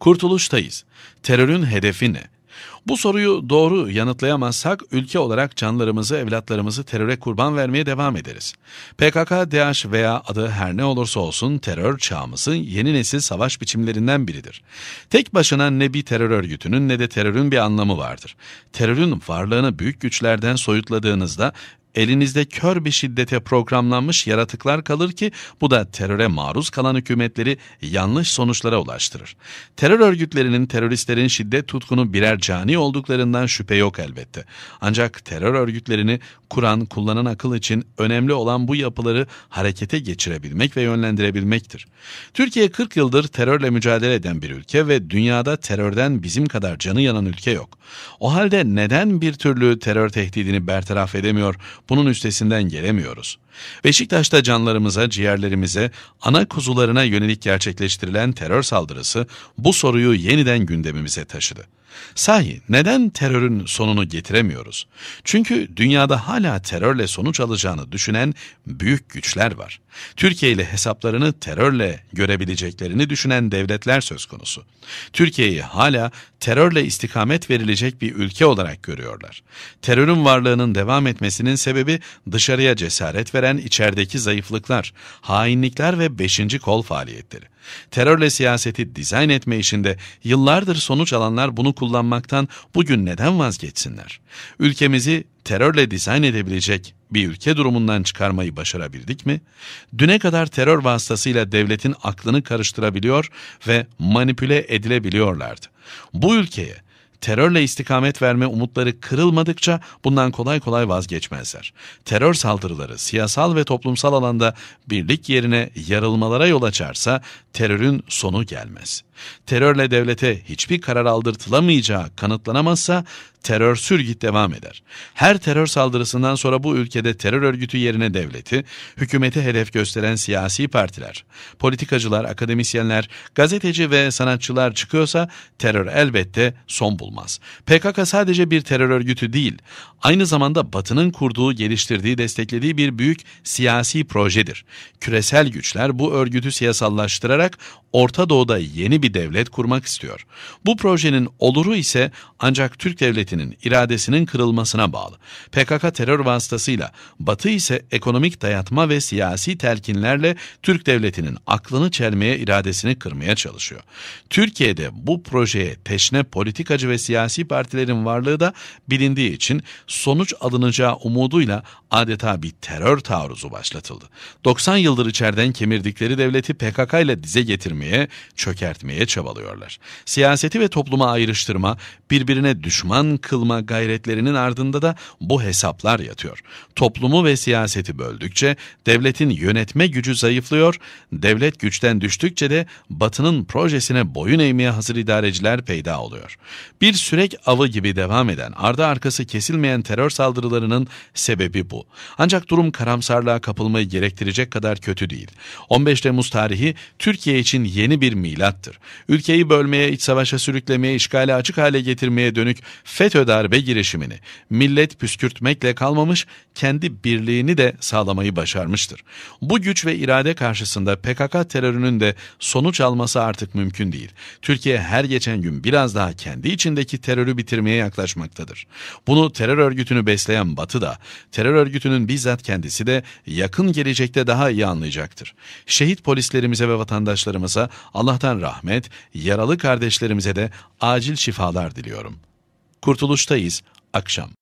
Kurtuluştayız. Terörün hedefi ne? Bu soruyu doğru yanıtlayamazsak ülke olarak canlarımızı, evlatlarımızı teröre kurban vermeye devam ederiz. PKK, DH veya adı her ne olursa olsun terör çağımızın yeni nesil savaş biçimlerinden biridir. Tek başına ne bir terör örgütünün ne de terörün bir anlamı vardır. Terörün varlığını büyük güçlerden soyutladığınızda elinizde kör bir şiddete programlanmış yaratıklar kalır ki bu da teröre maruz kalan hükümetleri yanlış sonuçlara ulaştırır. Terör örgütlerinin teröristlerin şiddet tutkunu birer cani olduklarından şüphe yok elbette. Ancak terör örgütlerini kuran, kullanan akıl için önemli olan bu yapıları harekete geçirebilmek ve yönlendirebilmektir. Türkiye 40 yıldır terörle mücadele eden bir ülke ve dünyada terörden bizim kadar canı yanan ülke yok. O halde neden bir türlü terör tehdidini bertaraf edemiyor, bunun üstesinden gelemiyoruz. Beşiktaş'ta canlarımıza, ciğerlerimize, ana kuzularına yönelik gerçekleştirilen terör saldırısı bu soruyu yeniden gündemimize taşıdı. Sahi neden terörün sonunu getiremiyoruz? Çünkü dünyada hala terörle sonuç alacağını düşünen büyük güçler var. Türkiye ile hesaplarını terörle görebileceklerini düşünen devletler söz konusu. Türkiye'yi hala terörle istikamet verilecek bir ülke olarak görüyorlar. Terörün varlığının devam etmesinin sebebi dışarıya cesaret veren içerideki zayıflıklar, hainlikler ve beşinci kol faaliyetleri. Terörle siyaseti dizayn etme işinde yıllardır sonuç alanlar bunu kullanmaktan bugün neden vazgeçsinler? Ülkemizi terörle dizayn edebilecek bir ülke durumundan çıkarmayı başarabildik mi? Düne kadar terör vasıtasıyla devletin aklını karıştırabiliyor ve manipüle edilebiliyorlardı. Bu ülkeye terörle istikamet verme umutları kırılmadıkça bundan kolay kolay vazgeçmezler. Terör saldırıları siyasal ve toplumsal alanda birlik yerine yarılmalara yol açarsa terörün sonu gelmez. Terörle devlete hiçbir karar aldırtılamayacağı kanıtlanamazsa terör sürgit devam eder. Her terör saldırısından sonra bu ülkede terör örgütü yerine devleti, hükümeti hedef gösteren siyasi partiler, politikacılar, akademisyenler, gazeteci ve sanatçılar çıkıyorsa terör elbette son bulmaz. PKK sadece bir terör örgütü değil, aynı zamanda Batı'nın kurduğu, geliştirdiği, desteklediği bir büyük siyasi projedir. Küresel güçler bu örgütü siyasallaştırarak olarak Orta Doğu'da yeni bir devlet kurmak istiyor. Bu projenin oluru ise ancak Türk devletinin iradesinin kırılmasına bağlı. PKK terör vasıtasıyla Batı ise ekonomik dayatma ve siyasi telkinlerle Türk devletinin aklını çelmeye iradesini kırmaya çalışıyor. Türkiye'de bu projeye teşne politikacı ve siyasi partilerin varlığı da bilindiği için sonuç alınacağı umuduyla adeta bir terör taarruzu başlatıldı. 90 yıldır içeriden kemirdikleri devleti PKK ile dize merkeze getirmeye, çökertmeye çabalıyorlar. Siyaseti ve topluma ayrıştırma, birbirine düşman kılma gayretlerinin ardında da bu hesaplar yatıyor. Toplumu ve siyaseti böldükçe devletin yönetme gücü zayıflıyor, devlet güçten düştükçe de batının projesine boyun eğmeye hazır idareciler peyda oluyor. Bir sürek avı gibi devam eden, ardı arkası kesilmeyen terör saldırılarının sebebi bu. Ancak durum karamsarlığa kapılmayı gerektirecek kadar kötü değil. 15 Temmuz tarihi Türkiye Türkiye için yeni bir milattır. Ülkeyi bölmeye, iç savaşa sürüklemeye, işgale açık hale getirmeye dönük FETÖ darbe girişimini millet püskürtmekle kalmamış, kendi birliğini de sağlamayı başarmıştır. Bu güç ve irade karşısında PKK terörünün de sonuç alması artık mümkün değil. Türkiye her geçen gün biraz daha kendi içindeki terörü bitirmeye yaklaşmaktadır. Bunu terör örgütünü besleyen Batı da, terör örgütünün bizzat kendisi de yakın gelecekte daha iyi anlayacaktır. Şehit polislerimize ve vatandaşlarımıza vatandaşlarımıza Allah'tan rahmet, yaralı kardeşlerimize de acil şifalar diliyorum. Kurtuluştayız, akşam.